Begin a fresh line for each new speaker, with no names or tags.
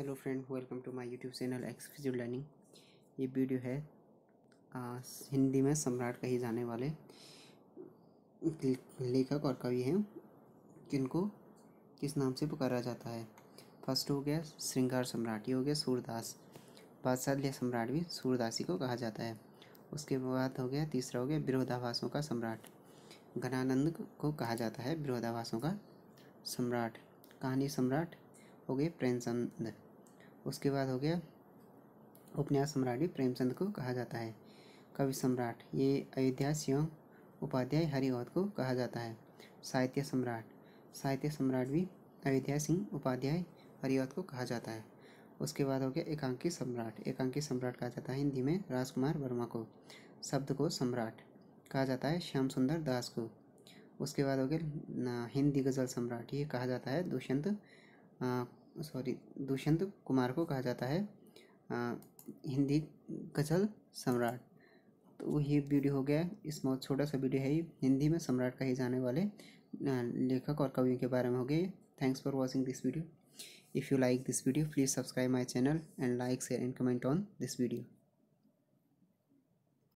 hello friend welcome to my YouTube channel exclusive learning ये video है आ, हिंदी में सम्राट कहे जाने वाले लेखक और कवि हैं जिनको किस नाम से पुकारा जाता है फर्स्ट हो गया श्रृंगार सम्राट ये हो गया सूरदास बादशाह सम्राट भी सूरदासी को कहा जाता है उसके बाद हो गया तीसरा हो गया विरोधावासों का सम्राट घनानंद को कहा जाता है विरोधावासों का सम्राट कहानी सम्राट हो गए प्रेमचंद उसके बाद हो गया उपन्यास सम्राटी प्रेमचंद को कहा जाता है कवि सम्राट ये अयोध्या सिंह उपाध्याय हरिऔध को कहा जाता है साहित्य सम्राट साहित्य सम्राट भी अयोध्या सिंह उपाध्याय हरिऔध को कहा जाता है उसके बाद हो गया एकांकी सम्राट एकांकी सम्राट कहा जाता है हिंदी में राजकुमार वर्मा को शब्द को सम्राट कहा जाता है श्याम सुंदर दास को उसके बाद हो गया हिंदी गज़ल सम्राट ये कहा जाता है दुष्यंत सॉरी दुष्यंत कुमार को कहा जाता है आ, हिंदी गज़ल सम्राट तो ये वीडियो हो गया इस बहुत छोटा सा वीडियो है हिंदी में सम्राट कहे जाने वाले लेखक और कवियों के बारे में हो गए thanks for watching this video if you like this video please subscribe my channel and like share and comment on this video